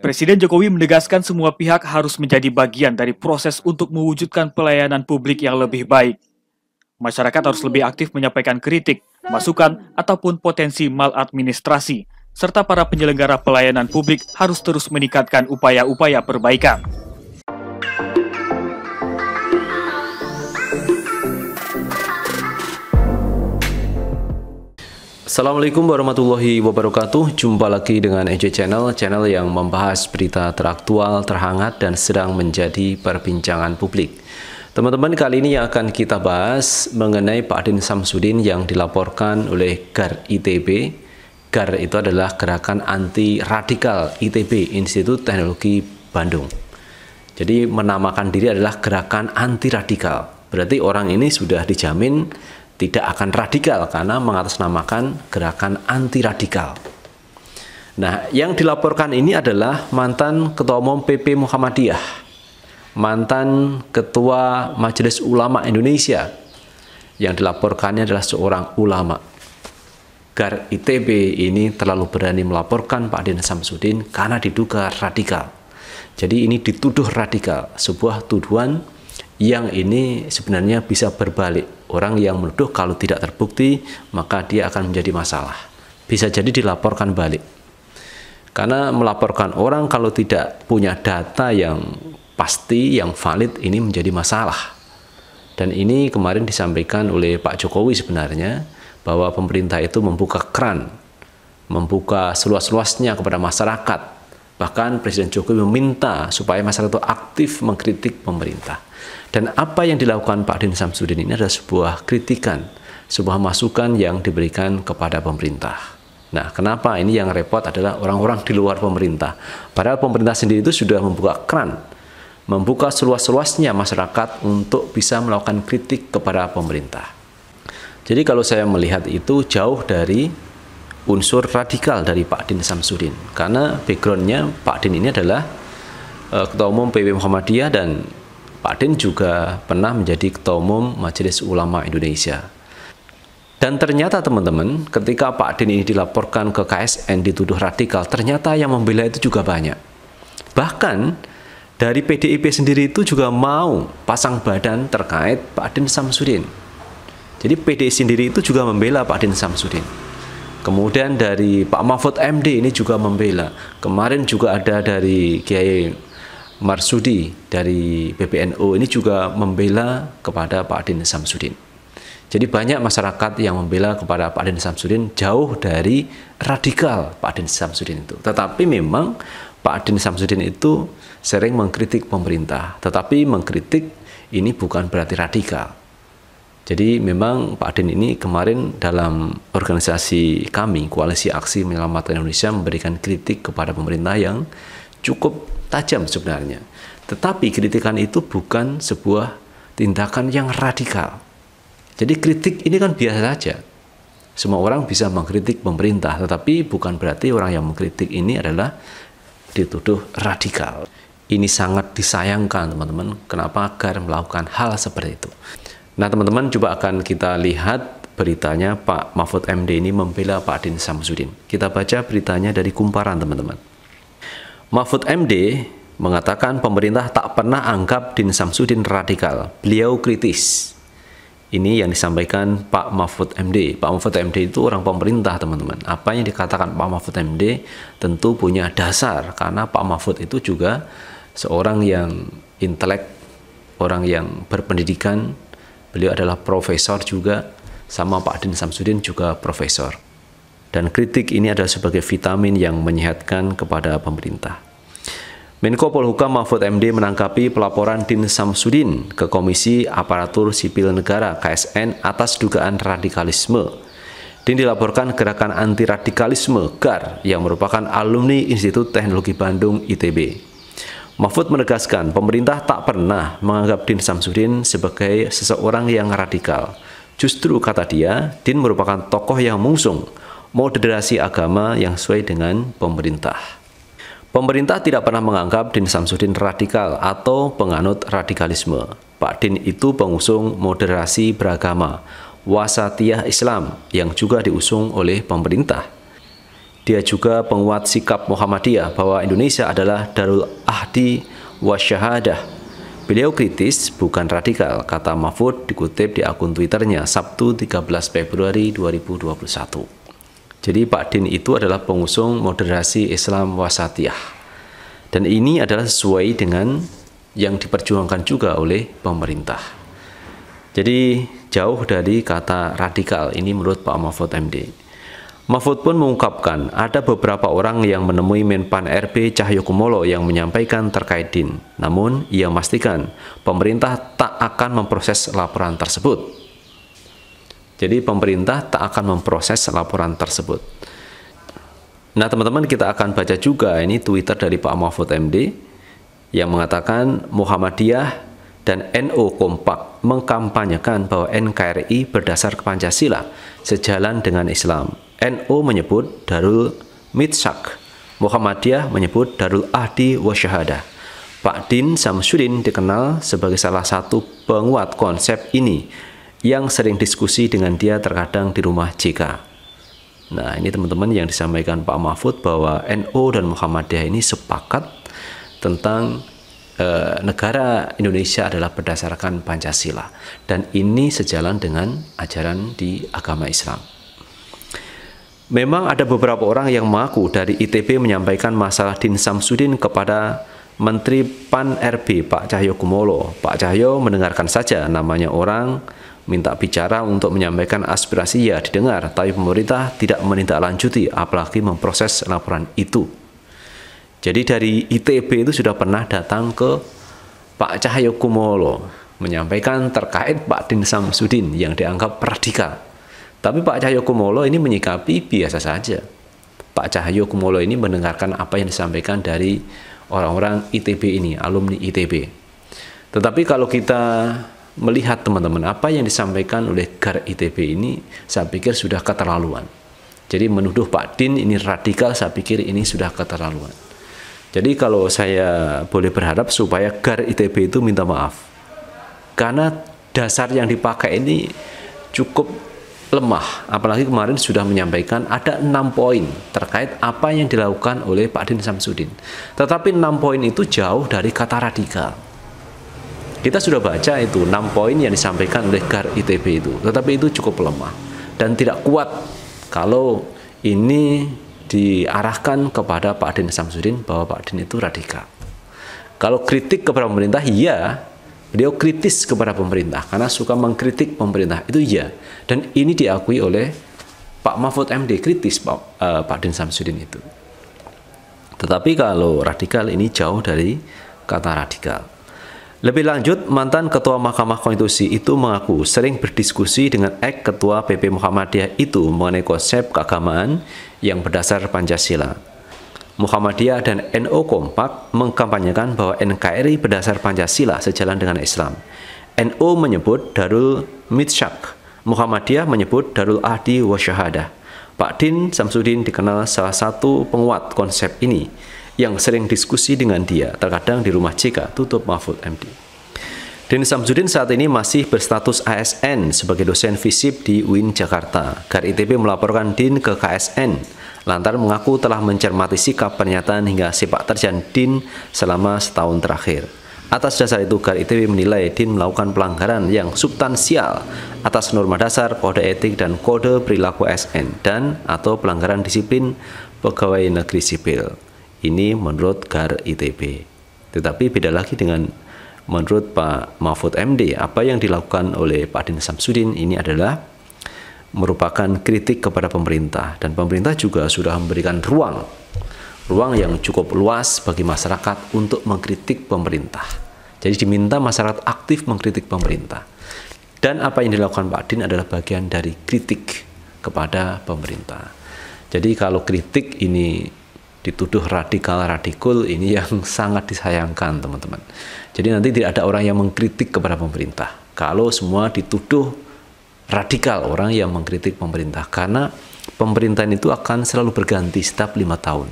Presiden Jokowi menegaskan semua pihak harus menjadi bagian dari proses untuk mewujudkan pelayanan publik yang lebih baik. Masyarakat harus lebih aktif menyampaikan kritik, masukan, ataupun potensi maladministrasi, serta para penyelenggara pelayanan publik harus terus meningkatkan upaya-upaya perbaikan. Assalamualaikum warahmatullahi wabarakatuh Jumpa lagi dengan EJ Channel Channel yang membahas berita teraktual, terhangat, dan sedang menjadi perbincangan publik Teman-teman kali ini yang akan kita bahas mengenai Pak Adin Samsudin yang dilaporkan oleh GAR ITB GAR itu adalah Gerakan Anti Radikal ITB Institut Teknologi Bandung jadi menamakan diri adalah gerakan anti radikal berarti orang ini sudah dijamin tidak akan radikal karena mengatasnamakan gerakan anti radikal. Nah, yang dilaporkan ini adalah mantan Ketua Umum PP Muhammadiyah, mantan Ketua Majelis Ulama Indonesia. Yang dilaporkannya adalah seorang ulama. Gar ITB ini terlalu berani melaporkan Pak Din Samsudin karena diduga radikal. Jadi ini dituduh radikal, sebuah tuduhan yang ini sebenarnya bisa berbalik. Orang yang menuduh kalau tidak terbukti, maka dia akan menjadi masalah. Bisa jadi dilaporkan balik. Karena melaporkan orang kalau tidak punya data yang pasti, yang valid, ini menjadi masalah. Dan ini kemarin disampaikan oleh Pak Jokowi sebenarnya, bahwa pemerintah itu membuka keran, membuka seluas-luasnya kepada masyarakat, Bahkan Presiden Jokowi meminta supaya masyarakat itu aktif mengkritik pemerintah. Dan apa yang dilakukan Pak Din Samsudin ini adalah sebuah kritikan, sebuah masukan yang diberikan kepada pemerintah. Nah, kenapa ini yang repot adalah orang-orang di luar pemerintah. Padahal pemerintah sendiri itu sudah membuka keran, membuka seluas-luasnya masyarakat untuk bisa melakukan kritik kepada pemerintah. Jadi kalau saya melihat itu jauh dari unsur radikal dari Pak Din Samsudin karena backgroundnya Pak Din ini adalah uh, ketua umum PP Muhammadiyah dan Pak Din juga pernah menjadi ketua umum Majelis Ulama Indonesia. Dan ternyata teman-teman, ketika Pak Din ini dilaporkan ke KSN dituduh radikal, ternyata yang membela itu juga banyak. Bahkan dari PDIP sendiri itu juga mau pasang badan terkait Pak Din Samsudin. Jadi PDIP sendiri itu juga membela Pak Din Samsudin. Kemudian dari Pak Mahfud MD ini juga membela. Kemarin juga ada dari Kiai Marsudi dari BPNU ini juga membela kepada Pak Adin Samsudin. Jadi banyak masyarakat yang membela kepada Pak Adin Samsudin jauh dari radikal Pak Adin Samsudin itu. Tetapi memang Pak Adin Samsudin itu sering mengkritik pemerintah, tetapi mengkritik ini bukan berarti radikal. Jadi memang Pak Adin ini kemarin dalam organisasi kami, Koalisi Aksi Menyelamatkan Indonesia memberikan kritik kepada pemerintah yang cukup tajam sebenarnya. Tetapi kritikan itu bukan sebuah tindakan yang radikal. Jadi kritik ini kan biasa saja. Semua orang bisa mengkritik pemerintah, tetapi bukan berarti orang yang mengkritik ini adalah dituduh radikal. Ini sangat disayangkan teman-teman, kenapa agar melakukan hal seperti itu. Nah, teman-teman coba akan kita lihat beritanya Pak Mahfud MD ini membela Pak Din Samsudin. Kita baca beritanya dari Kumparan, teman-teman. Mahfud MD mengatakan pemerintah tak pernah anggap Din Samsudin radikal. Beliau kritis. Ini yang disampaikan Pak Mahfud MD. Pak Mahfud MD itu orang pemerintah, teman-teman. Apa yang dikatakan Pak Mahfud MD tentu punya dasar karena Pak Mahfud itu juga seorang yang intelek, orang yang berpendidikan, Beliau adalah profesor juga, sama Pak Din Samsudin juga profesor. Dan kritik ini adalah sebagai vitamin yang menyehatkan kepada pemerintah. Menko Polhukam Mahfud MD menangkapi pelaporan Din Samsudin ke Komisi Aparatur Sipil Negara KSN atas dugaan radikalisme. Din dilaporkan gerakan anti radikalisme GAR yang merupakan alumni Institut Teknologi Bandung ITB. Mahfud menegaskan pemerintah tak pernah menganggap Din Samsudin sebagai seseorang yang radikal. Justru kata dia, Din merupakan tokoh yang mengusung moderasi agama yang sesuai dengan pemerintah. Pemerintah tidak pernah menganggap Din Samsudin radikal atau penganut radikalisme. Pak Din itu pengusung moderasi beragama, wasatiyah Islam yang juga diusung oleh pemerintah. Dia juga penguat sikap Muhammadiyah bahwa Indonesia adalah darul ahdi wa syahadah. Beliau kritis bukan radikal, kata Mahfud dikutip di akun Twitternya Sabtu 13 Februari 2021. Jadi Pak Din itu adalah pengusung moderasi Islam wasatiyah. Dan ini adalah sesuai dengan yang diperjuangkan juga oleh pemerintah. Jadi jauh dari kata radikal ini menurut Pak Mahfud MD. Mahfud pun mengungkapkan ada beberapa orang yang menemui Menpan RB Cahyokumolo yang menyampaikan terkait DIN. Namun, ia memastikan pemerintah tak akan memproses laporan tersebut. Jadi pemerintah tak akan memproses laporan tersebut. Nah, teman-teman kita akan baca juga ini Twitter dari Pak Mahfud MD yang mengatakan Muhammadiyah dan NU kompak mengkampanyekan bahwa NKRI berdasar ke Pancasila sejalan dengan Islam NU menyebut Darul Mitsak, Muhammadiyah menyebut Darul Ahdi wa Syahadah. Pak Din Samsudin dikenal sebagai salah satu penguat konsep ini yang sering diskusi dengan dia terkadang di rumah JK. Nah, ini teman-teman yang disampaikan Pak Mahfud bahwa NO dan Muhammadiyah ini sepakat tentang eh, negara Indonesia adalah berdasarkan Pancasila dan ini sejalan dengan ajaran di agama Islam. Memang ada beberapa orang yang mengaku dari ITB menyampaikan masalah Din Samsudin kepada Menteri PAN RB Pak Cahyo Kumolo. Pak Cahyo mendengarkan saja namanya orang minta bicara untuk menyampaikan aspirasi ya didengar, tapi pemerintah tidak menindaklanjuti apalagi memproses laporan itu. Jadi dari ITB itu sudah pernah datang ke Pak Cahyo Kumolo menyampaikan terkait Pak Din Samsudin yang dianggap radikal tapi Pak Cahyo Kumolo ini menyikapi biasa saja. Pak Cahyo Kumolo ini mendengarkan apa yang disampaikan dari orang-orang ITB ini, alumni ITB. Tetapi kalau kita melihat teman-teman apa yang disampaikan oleh GAR ITB ini, saya pikir sudah keterlaluan. Jadi menuduh Pak Din ini radikal, saya pikir ini sudah keterlaluan. Jadi kalau saya boleh berharap supaya GAR ITB itu minta maaf. Karena dasar yang dipakai ini cukup lemah. Apalagi kemarin sudah menyampaikan ada enam poin terkait apa yang dilakukan oleh Pak Din Samsudin. Tetapi enam poin itu jauh dari kata radikal. Kita sudah baca itu enam poin yang disampaikan oleh GAR ITB itu. Tetapi itu cukup lemah dan tidak kuat kalau ini diarahkan kepada Pak Din Samsudin bahwa Pak Din itu radikal. Kalau kritik kepada pemerintah, iya, Beliau kritis kepada pemerintah karena suka mengkritik pemerintah. Itu iya. Dan ini diakui oleh Pak Mahfud MD kritis Pak, uh, Pak Din Samsudin itu. Tetapi kalau radikal ini jauh dari kata radikal. Lebih lanjut, mantan Ketua Mahkamah Konstitusi itu mengaku sering berdiskusi dengan ek Ketua PP Muhammadiyah itu mengenai konsep keagamaan yang berdasar Pancasila. Muhammadiyah dan NU kompak mengkampanyekan bahwa NKRI berdasar Pancasila sejalan dengan Islam. NU menyebut Darul Mitshak, Muhammadiyah menyebut Darul Ahdi wa Syahadah. Pak Din Samsudin dikenal salah satu penguat konsep ini yang sering diskusi dengan dia, terkadang di rumah cika tutup Mahfud MD. Din Samsudin saat ini masih berstatus ASN sebagai dosen FISIP di UIN Jakarta. GAR ITB melaporkan Din ke KSN lantaran mengaku telah mencermati sikap pernyataan hingga sepak terjang Din selama setahun terakhir. Atas dasar itu, GAR ITB menilai Din melakukan pelanggaran yang substansial atas norma dasar, kode etik, dan kode perilaku SN dan atau pelanggaran disiplin pegawai negeri sipil. Ini menurut GAR ITB. Tetapi beda lagi dengan menurut Pak Mahfud MD, apa yang dilakukan oleh Pak Din Samsudin ini adalah merupakan kritik kepada pemerintah dan pemerintah juga sudah memberikan ruang ruang yang cukup luas bagi masyarakat untuk mengkritik pemerintah. Jadi diminta masyarakat aktif mengkritik pemerintah. Dan apa yang dilakukan Pak Din adalah bagian dari kritik kepada pemerintah. Jadi kalau kritik ini dituduh radikal radikul ini yang sangat disayangkan teman-teman. Jadi nanti tidak ada orang yang mengkritik kepada pemerintah. Kalau semua dituduh radikal orang yang mengkritik pemerintah karena pemerintahan itu akan selalu berganti setiap lima tahun.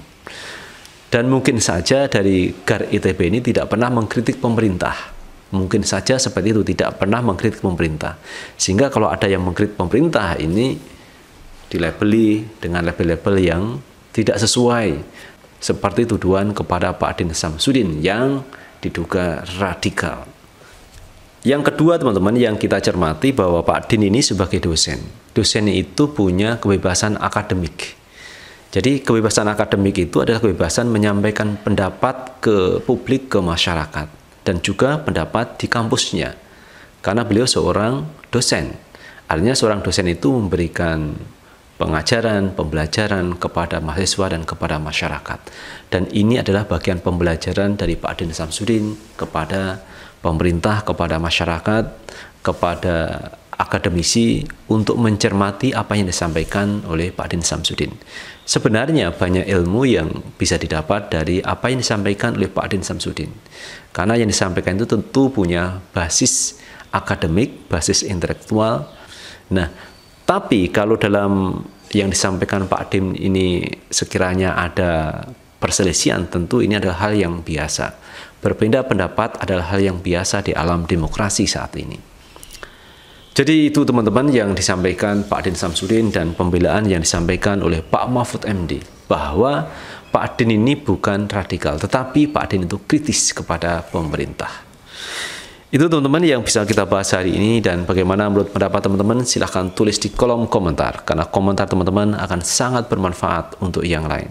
Dan mungkin saja dari GAR ITB ini tidak pernah mengkritik pemerintah. Mungkin saja seperti itu tidak pernah mengkritik pemerintah. Sehingga kalau ada yang mengkritik pemerintah ini dilabeli dengan label-label yang tidak sesuai. Seperti tuduhan kepada Pak Adin Samsudin yang diduga radikal. Yang kedua teman-teman yang kita cermati bahwa Pak Din ini sebagai dosen. Dosen itu punya kebebasan akademik. Jadi kebebasan akademik itu adalah kebebasan menyampaikan pendapat ke publik, ke masyarakat dan juga pendapat di kampusnya. Karena beliau seorang dosen. Artinya seorang dosen itu memberikan pengajaran, pembelajaran kepada mahasiswa dan kepada masyarakat. Dan ini adalah bagian pembelajaran dari Pak Din Samsudin kepada pemerintah kepada masyarakat, kepada akademisi untuk mencermati apa yang disampaikan oleh Pak Din Samsudin. Sebenarnya banyak ilmu yang bisa didapat dari apa yang disampaikan oleh Pak Din Samsudin. Karena yang disampaikan itu tentu punya basis akademik, basis intelektual. Nah, tapi kalau dalam yang disampaikan Pak Din ini sekiranya ada perselisihan, tentu ini adalah hal yang biasa. Berpindah pendapat adalah hal yang biasa di alam demokrasi saat ini. Jadi itu teman-teman yang disampaikan Pak Din Samsudin dan pembelaan yang disampaikan oleh Pak Mahfud MD bahwa Pak Din ini bukan radikal, tetapi Pak Din itu kritis kepada pemerintah. Itu teman-teman yang bisa kita bahas hari ini dan bagaimana menurut pendapat teman-teman silahkan tulis di kolom komentar karena komentar teman-teman akan sangat bermanfaat untuk yang lain.